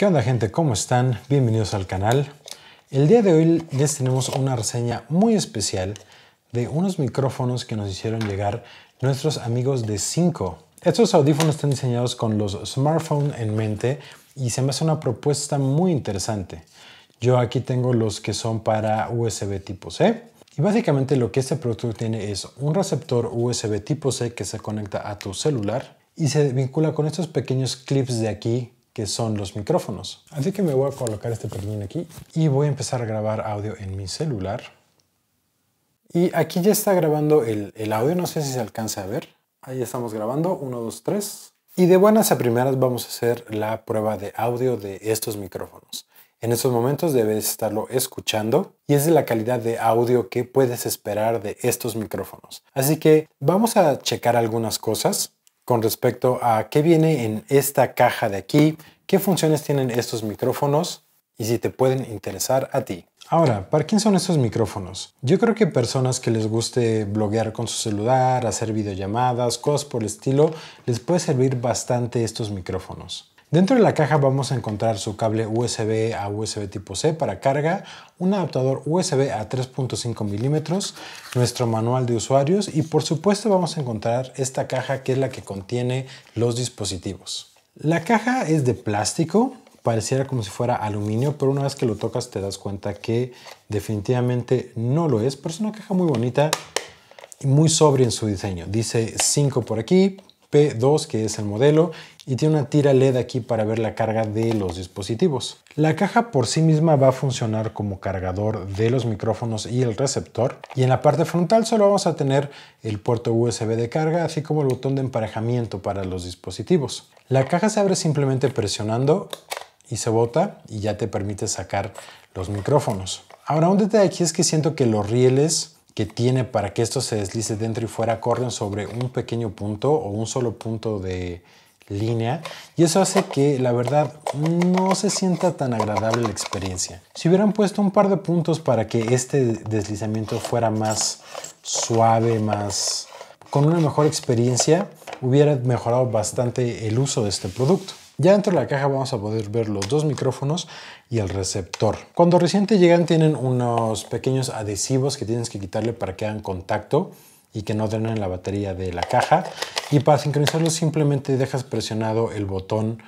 ¿Qué onda gente? ¿Cómo están? Bienvenidos al canal. El día de hoy les tenemos una reseña muy especial de unos micrófonos que nos hicieron llegar nuestros amigos de 5. Estos audífonos están diseñados con los smartphones en mente y se me hace una propuesta muy interesante. Yo aquí tengo los que son para USB tipo C. Y básicamente lo que este producto tiene es un receptor USB tipo C que se conecta a tu celular y se vincula con estos pequeños clips de aquí que son los micrófonos. Así que me voy a colocar este pequeño aquí y voy a empezar a grabar audio en mi celular. Y aquí ya está grabando el, audio, no sé si se alcanza a ver. Ahí estamos grabando, 1, 2, 3. Y de buenas a primeras vamos a hacer la prueba de audio de estos micrófonos. En estos momentos debes estarlo escuchando y es la calidad de audio que puedes esperar de estos micrófonos. Así que vamos a checar algunas cosas con respecto a qué viene en esta caja de aquí, qué funciones tienen estos micrófonos y si te pueden interesar a ti. Ahora, ¿para quién son estos micrófonos? Yo creo que personas que les guste bloguear con su celular, hacer videollamadas, cosas por el estilo, les puede servir bastante estos micrófonos. Dentro de la caja vamos a encontrar su cable USB a USB tipo C para carga, un adaptador USB a 3.5 milímetros, nuestro manual de usuarios y por supuesto vamos a encontrar esta caja que es la que contiene los dispositivos. La caja es de plástico, pareciera como si fuera aluminio, pero una vez que lo tocas te das cuenta que definitivamente no lo es, pero es una caja muy bonita y muy sobria en su diseño. Dice 5 por aquí, P2, que es el modelo, y tiene una tira LED aquí para ver la carga de los dispositivos. La caja por sí misma va a funcionar como cargador de los micrófonos y el receptor, y en la parte frontal solo vamos a tener el puerto USB de carga, así como el botón de emparejamiento para los dispositivos. La caja se abre simplemente presionando y se bota y ya te permite sacar los micrófonos. Ahora un detalle aquí es que siento que los rieles que tiene para que esto se deslice dentro y fuera corren sobre un pequeño punto o un solo punto de línea y eso hace que la verdad no se sienta tan agradable la experiencia. Si hubieran puesto un par de puntos para que este deslizamiento fuera más suave, más con una mejor experiencia, hubiera mejorado bastante el uso de este producto. Ya dentro de la caja vamos a poder ver los dos micrófonos y el receptor. Cuando recién te llegan tienen unos pequeños adhesivos que tienes que quitarle para que hagan contacto y que no drenen la batería de la caja. Y para sincronizarlo simplemente dejas presionado el botón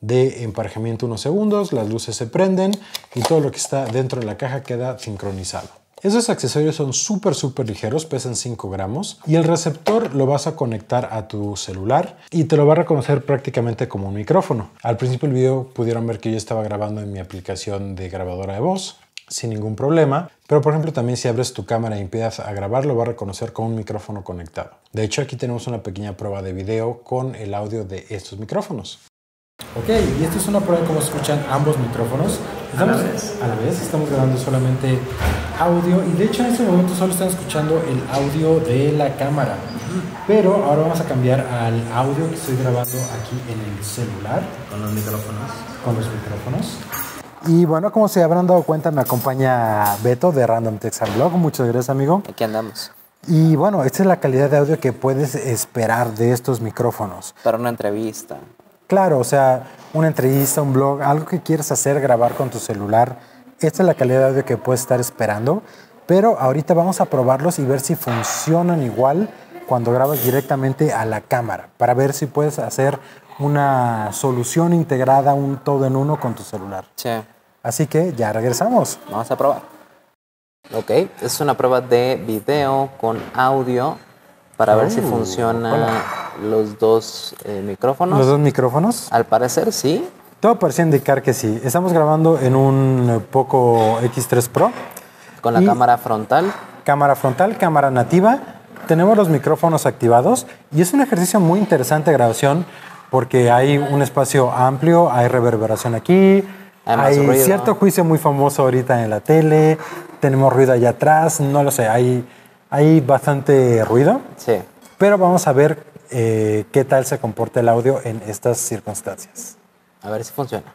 de emparejamiento unos segundos, las luces se prenden y todo lo que está dentro de la caja queda sincronizado. Esos accesorios son súper, súper ligeros, pesan 5 gramos y el receptor lo vas a conectar a tu celular y te lo va a reconocer prácticamente como un micrófono. Al principio del video pudieron ver que yo estaba grabando en mi aplicación de grabadora de voz sin ningún problema, pero por ejemplo también si abres tu cámara y empiezas a grabar lo va a reconocer como un micrófono conectado. De hecho aquí tenemos una pequeña prueba de video con el audio de estos micrófonos. Ok, y esto es una prueba de cómo escuchan ambos micrófonos. A la vez estamos grabando solamente audio y de hecho en este momento solo están escuchando el audio de la cámara. Pero ahora vamos a cambiar al audio que estoy grabando aquí en el celular. Con los micrófonos. Con los micrófonos. Y bueno, como se habrán dado cuenta, me acompaña Beto de Random Texan Blog. Muchas gracias, amigo. Aquí andamos. Y bueno, esta es la calidad de audio que puedes esperar de estos micrófonos. Para una entrevista. Claro, o sea, una entrevista, un blog, algo que quieras hacer, grabar con tu celular esta es la calidad de que puedes estar esperando, pero ahorita vamos a probarlos y ver si funcionan igual cuando grabas directamente a la cámara, para ver si puedes hacer una solución integrada, un todo en uno con tu celular. Sí. Así que ya regresamos. Vamos a probar. Ok, es una prueba de video con audio para ver si oh, funcionan los dos eh, micrófonos. ¿Los dos micrófonos? Al parecer sí. Todo parecía indicar que sí. Estamos grabando en un Poco X3 Pro. Con la cámara frontal. Cámara frontal, cámara nativa. Tenemos los micrófonos activados y es un ejercicio muy interesante de grabación porque hay un espacio amplio, hay reverberación aquí, hay, hay cierto juicio muy famoso ahorita en la tele, tenemos ruido allá atrás, no lo sé, hay, bastante ruido. Sí. Pero vamos a ver eh, qué tal se comporta el audio en estas circunstancias. A ver si funciona.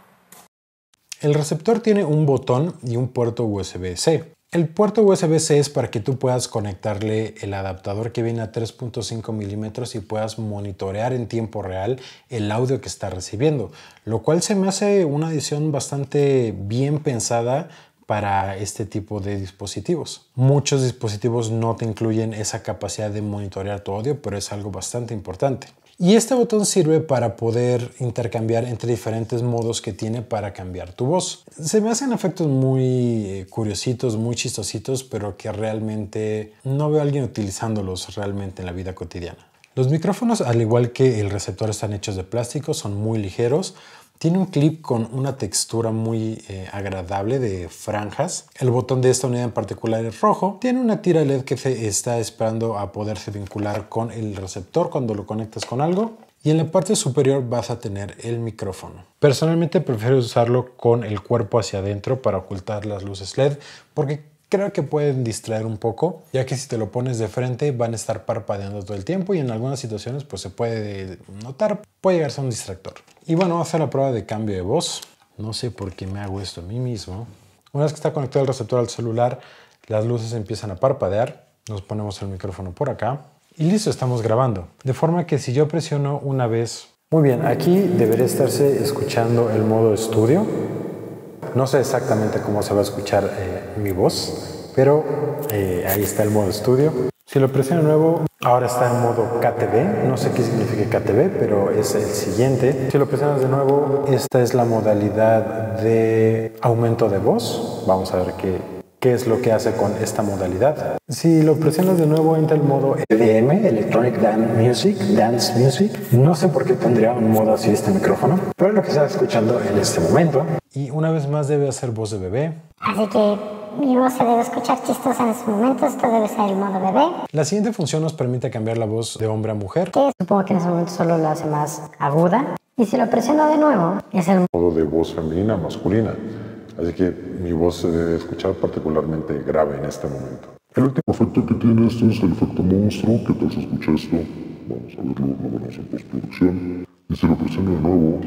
El receptor tiene un botón y un puerto USB-C. El puerto USB-C es para que tú puedas conectarle el adaptador que viene a 3.5 milímetros y puedas monitorear en tiempo real el audio que está recibiendo, lo cual se me hace una adición bastante bien pensada para este tipo de dispositivos. Muchos dispositivos no te incluyen esa capacidad de monitorear tu audio, pero es algo bastante importante. Y este botón sirve para poder intercambiar entre diferentes modos que tiene para cambiar tu voz. Se me hacen efectos muy eh, curiositos, muy chistositos, pero que realmente no veo a alguien utilizándolos realmente en la vida cotidiana. Los micrófonos, al igual que el receptor, están hechos de plástico, son muy ligeros. Tiene un clip con una textura muy eh, agradable de franjas. El botón de esta unidad en particular es rojo. Tiene una tira LED que se está esperando a poderse vincular con el receptor cuando lo conectas con algo y en la parte superior vas a tener el micrófono. Personalmente prefiero usarlo con el cuerpo hacia adentro para ocultar las luces LED porque creo que pueden distraer un poco, ya que si te lo pones de frente van a estar parpadeando todo el tiempo y en algunas situaciones pues se puede notar, puede llegar a ser un distractor. Y bueno, vamos a hacer la prueba de cambio de voz. No sé por qué me hago esto a mí mismo. Una vez que está conectado el receptor al celular, las luces empiezan a parpadear. Nos ponemos el micrófono por acá. Y listo, estamos grabando. De forma que si yo presiono una vez... Muy bien, aquí debería estarse escuchando el modo estudio. No sé exactamente cómo se va a escuchar eh, mi voz, pero eh, ahí está el modo estudio. Si lo presiono nuevo, ahora está en modo KTB. No sé qué significa KTB, pero es el siguiente. Si lo presionas de nuevo, esta es la modalidad de aumento de voz. Vamos a ver qué, ¿Qué es lo que hace con esta modalidad? Si lo presionas de nuevo, entra el modo EDM, Electronic Dance Music, Dance Music. No sé por qué tendría un modo así este micrófono, pero es lo que está escuchando en este momento. Y una vez más debe hacer voz de bebé. Así que mi voz se debe escuchar chistosa en esos momentos, esto debe ser el modo bebé. La siguiente función nos permite cambiar la voz de hombre a mujer. Que supongo que en ese momento solo la hace más aguda. Y si lo presiono de nuevo, es el modo de voz femenina, masculina. Así que mi voz se debe escuchar particularmente grave en este momento. El último efecto que tiene esto es el efecto monstruo. ¿Qué tal se escucha esto? Vamos a verlo, lo veremos en postproducción. Y si lo presiono de nuevo,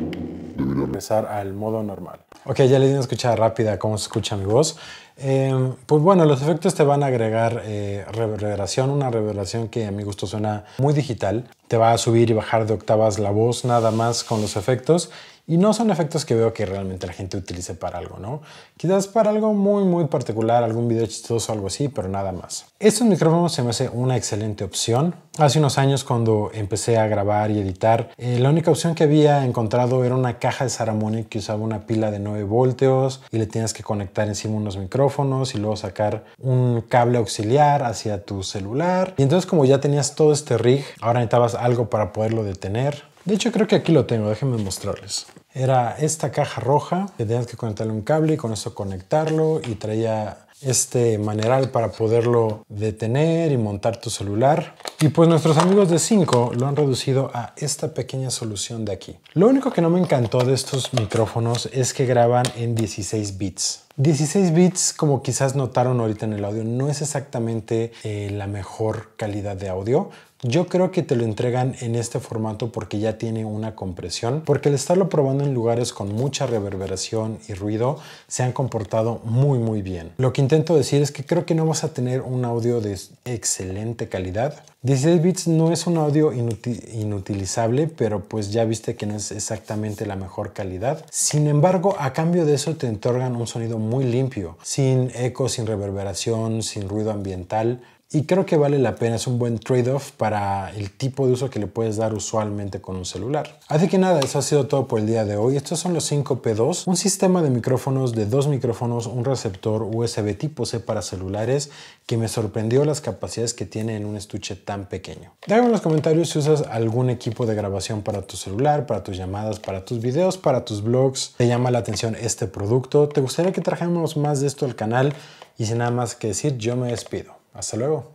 debería regresar al modo normal. Ok, ya le di una escuchada rápida cómo se escucha mi voz. Em, pues bueno, los efectos te van a agregar eh, reverberación, una reverberación que a mi gusto suena muy digital. Te va a subir y bajar de octavas la voz nada más con los efectos y no son efectos que veo que realmente la gente utilice para algo, ¿no? Quizás para algo muy, muy particular, algún video chistoso, o algo así, pero nada más. Estos micrófonos se me hace una excelente opción. Hace unos años cuando empecé a grabar y editar, eh, la única opción que había encontrado era una caja de Saramonic que usaba una pila de 9 voltios y le tenías que conectar encima unos micrófonos y luego sacar un cable auxiliar hacia tu celular. Y entonces como ya tenías todo este rig, ahora necesitabas algo para poderlo detener. De hecho, creo que aquí lo tengo, déjenme mostrarles. Era esta caja roja, que tenías que conectarle un cable y con eso conectarlo y traía este maneral para poderlo detener y montar tu celular. Y pues nuestros amigos de 5 lo han reducido a esta pequeña solución de aquí. Lo único que no me encantó de estos micrófonos es que graban en 16 bits. 16 bits, como quizás notaron ahorita en el audio, no es exactamente eh, la mejor calidad de audio. Yo creo que te lo entregan en este formato porque ya tiene una compresión, porque al estarlo probando en lugares con mucha reverberación y ruido, se han comportado muy muy bien. Lo que intento decir es que creo que no vas a tener un audio de excelente calidad. 16 bits no es un audio inutilizable, pero pues ya viste que no es exactamente la mejor calidad. Sin embargo, a cambio de eso te otorgan un sonido muy limpio, sin eco, sin reverberación, sin ruido ambiental y creo que vale la pena, es un buen trade-off para el tipo de uso que le puedes dar usualmente con un celular. Así que nada, eso ha sido todo por el día de hoy. Estos son los 5P2, un sistema de micrófonos de dos micrófonos, un receptor USB tipo C para celulares que me sorprendió las capacidades que tiene en un estuche tan pequeño. Déjame en los comentarios si usas algún equipo de grabación para tu celular, para tus llamadas, para tus videos, para tus blogs. ¿Te llama la atención este producto? ¿Te gustaría que trajéramos más de esto al canal? Y sin nada más que decir, yo me despido. Hasta luego.